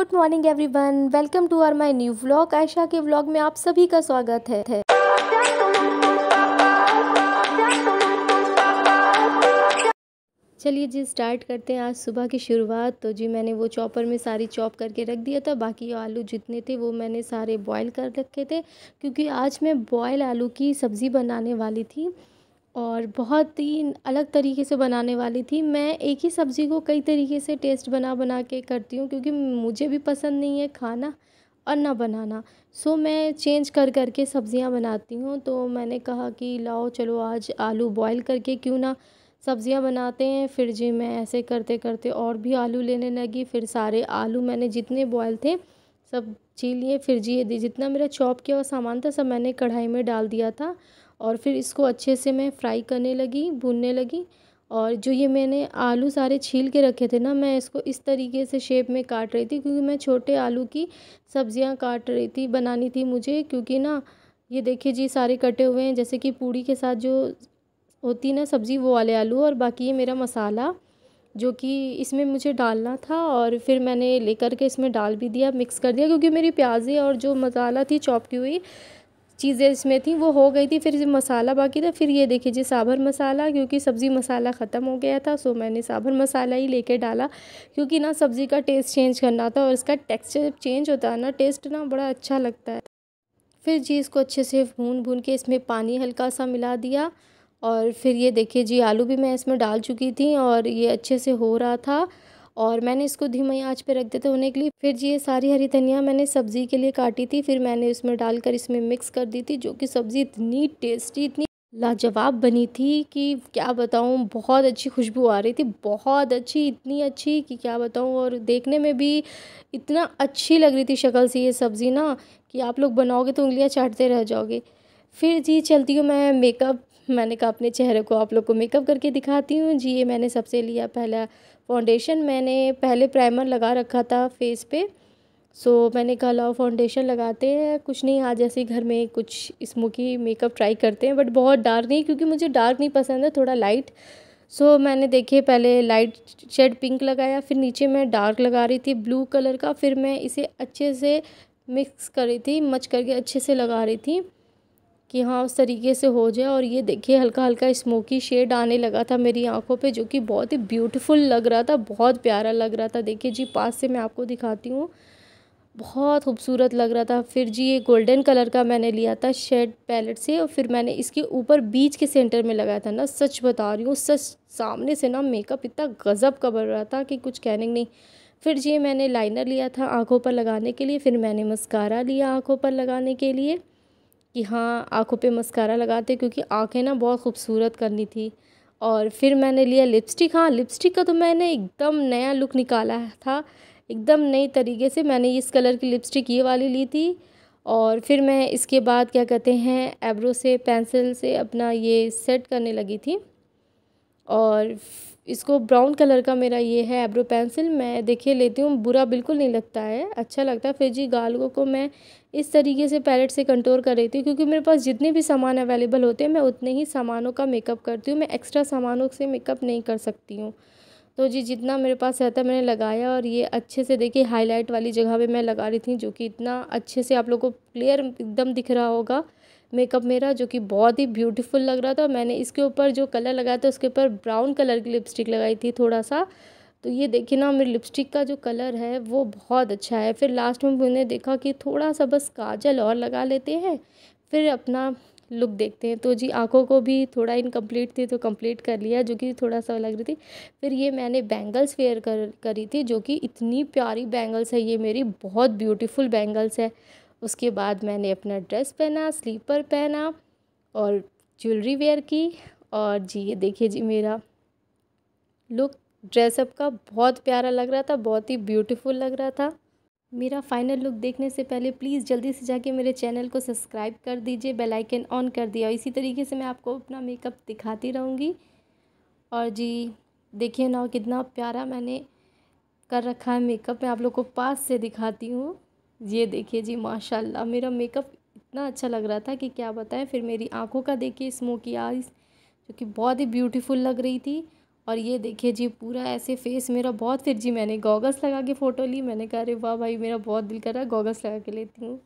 good morning everyone welcome to our my new vlog Ayesha के vlog में आप सभी का स्वागत है चलिए जी स्टार्ट करते हैं आज सुबह की शुरुआत तो जी मैंने वो चॉपर में सारी चॉप करके रख दिया था बाकी आलू जितने थे वो मैंने सारे बॉईल कर रखे थे क्योंकि आज मैं बॉयल आलू की सब्ज़ी बनाने वाली थी और बहुत ही अलग तरीके से बनाने वाली थी मैं एक ही सब्ज़ी को कई तरीके से टेस्ट बना बना के करती हूँ क्योंकि मुझे भी पसंद नहीं है खाना और ना बनाना सो मैं चेंज कर कर के सब्ज़ियाँ बनाती हूँ तो मैंने कहा कि लाओ चलो आज आलू बॉईल करके क्यों ना सब्ज़ियाँ बनाते हैं फिर जी मैं ऐसे करते करते और भी आलू लेने लगी फिर सारे आलू मैंने जितने बॉयल थे सब जी लिए फिर जी जितना मेरा चॉप किया हुआ सामान था सब मैंने कढ़ाई में डाल दिया था और फिर इसको अच्छे से मैं फ़्राई करने लगी भूनने लगी और जो ये मैंने आलू सारे छील के रखे थे ना मैं इसको इस तरीके से शेप में काट रही थी क्योंकि मैं छोटे आलू की सब्जियां काट रही थी बनानी थी मुझे क्योंकि ना ये देखिए जी सारे कटे हुए हैं जैसे कि पूड़ी के साथ जो होती ना सब्ज़ी वो वाले आलू और बाकी ये मेरा मसाला जो कि इसमें मुझे डालना था और फिर मैंने लेकर के इसमें डाल भी दिया मिक्स कर दिया क्योंकि मेरी प्याज़ी और जो मसाला थी चॉप की हुई चीज़ें इसमें थी वो हो गई थी फिर मसाला बाकी था फिर ये देखिए जी साबर मसाला क्योंकि सब्ज़ी मसाला ख़त्म हो गया था सो मैंने साबर मसाला ही लेके डाला क्योंकि ना सब्ज़ी का टेस्ट चेंज करना था और इसका टेक्सचर चेंज होता है ना टेस्ट ना बड़ा अच्छा लगता है फिर जी इसको अच्छे से भून भून के इसमें पानी हल्का सा मिला दिया और फिर ये देखिए जी आलू भी मैं इसमें डाल चुकी थी और ये अच्छे से हो रहा था और मैंने इसको धीमी आंच पे रख देते होने के लिए फिर ये सारी हरी धनिया मैंने सब्ज़ी के लिए काटी थी फिर मैंने उसमें डालकर इसमें मिक्स कर दी थी जो कि सब्ज़ी इतनी टेस्टी इतनी लाजवाब बनी थी कि क्या बताऊँ बहुत अच्छी खुशबू आ रही थी बहुत अच्छी इतनी अच्छी कि क्या बताऊँ और देखने में भी इतना अच्छी लग रही थी शक्ल से ये सब्ज़ी ना कि आप लोग बनाओगे तो उंगलियाँ चाटते रह जाओगे फिर जी चलती हूँ मैं मेकअप मैंने कहा अपने चेहरे को आप लोग को मेकअप करके दिखाती हूँ जी ये मैंने सबसे लिया पहला फाउंडेशन मैंने पहले प्राइमर लगा रखा था फेस पे सो so, मैंने कहा लाओ फाउंडेशन लगाते हैं कुछ नहीं आज ऐसे घर में कुछ स्मोकी मेकअप ट्राई करते हैं बट बहुत डार्क नहीं क्योंकि मुझे डार्क नहीं पसंद है थोड़ा लाइट सो so, मैंने देखिए पहले लाइट शेड पिंक लगाया फिर नीचे मैं डार्क लगा रही थी ब्लू कलर का फिर मैं इसे अच्छे से मिक्स कर रही थी मच करके अच्छे से लगा रही थी कि हाँ उस तरीके से हो जाए और ये देखिए हल्का हल्का स्मोकी शेड आने लगा था मेरी आंखों पे जो कि बहुत ही ब्यूटीफुल लग रहा था बहुत प्यारा लग रहा था देखिए जी पास से मैं आपको दिखाती हूँ बहुत खूबसूरत लग रहा था फिर जी ये गोल्डन कलर का मैंने लिया था शेड पैलेट से और फिर मैंने इसके ऊपर बीच के सेंटर में लगाया था ना सच बता रही हूँ सच सामने से ना मेकअप इतना गज़ब का बढ़ रहा था कि कुछ कहने नहीं फिर जी मैंने लाइनर लिया था आँखों पर लगाने के लिए फिर मैंने मस्कारा लिया आँखों पर लगाने के लिए कि हाँ आँखों पे मस्कारा लगाते क्योंकि आँखें ना बहुत खूबसूरत करनी थी और फिर मैंने लिया लिपस्टिक हाँ लिपस्टिक का तो मैंने एकदम नया लुक निकाला था एकदम नई तरीके से मैंने इस कलर की लिपस्टिक ये वाली ली थी और फिर मैं इसके बाद क्या कहते हैं एब्रो से पेंसिल से अपना ये सेट करने लगी थी और इसको ब्राउन कलर का मेरा ये है एब्रो पेंसिल मैं देखिए लेती हूँ बुरा बिल्कुल नहीं लगता है अच्छा लगता है फिर जी गालों को मैं इस तरीके से पैलेट से कंट्रोल कर रही थी क्योंकि मेरे पास जितने भी सामान अवेलेबल होते हैं मैं उतने ही सामानों का मेकअप करती हूँ मैं एक्स्ट्रा सामानों से मेकअप नहीं कर सकती हूँ तो जी जितना मेरे पास रहता मैंने लगाया और ये अच्छे से देखिए हाईलाइट वाली जगह पर मैं लगा रही थी जो कि इतना अच्छे से आप लोग को क्लियर एकदम दिख रहा होगा मेकअप मेरा जो कि बहुत ही ब्यूटीफुल लग रहा था मैंने इसके ऊपर जो कलर लगाया था उसके ऊपर ब्राउन कलर की लिपस्टिक लगाई थी थोड़ा सा तो ये देखिए ना मेरी लिपस्टिक का जो कलर है वो बहुत अच्छा है फिर लास्ट में मैंने देखा कि थोड़ा सा बस काजल और लगा लेते हैं फिर अपना लुक देखते हैं तो जी आंखों को भी थोड़ा इनकम्प्लीट थी तो कंप्लीट कर लिया जो कि थोड़ा सा लग रही थी फिर ये मैंने बैंगल्स वेयर कर करी थी जो कि इतनी प्यारी बैंगल्स है ये मेरी बहुत ब्यूटीफुल बैंगल्स है उसके बाद मैंने अपना ड्रेस पहना स्लीपर पहना और ज्वेलरी वेयर की और जी ये देखिए जी मेरा लुक ड्रेसअप का बहुत प्यारा लग रहा था बहुत ही ब्यूटीफुल लग रहा था मेरा फाइनल लुक देखने से पहले प्लीज़ जल्दी से जाके मेरे चैनल को सब्सक्राइब कर दीजिए बेल आइकन ऑन कर दिया और इसी तरीके से मैं आपको अपना मेकअप दिखाती रहूँगी और जी देखिए ना कितना प्यारा मैंने कर रखा है मेकअप मैं आप लोग को पास से दिखाती हूँ ये देखिए जी माशाल्लाह मेरा मेकअप इतना अच्छा लग रहा था कि क्या बताएं फिर मेरी आंखों का देखिए स्मोकी आईज जो कि बहुत ही ब्यूटीफुल लग रही थी और ये देखिए जी पूरा ऐसे फेस मेरा बहुत फिर जी मैंने गॉगल्स लगा के फ़ोटो ली मैंने कहा अरे वाह भाई मेरा बहुत दिल कर रहा है गॉगल्स लगा के लेती हूँ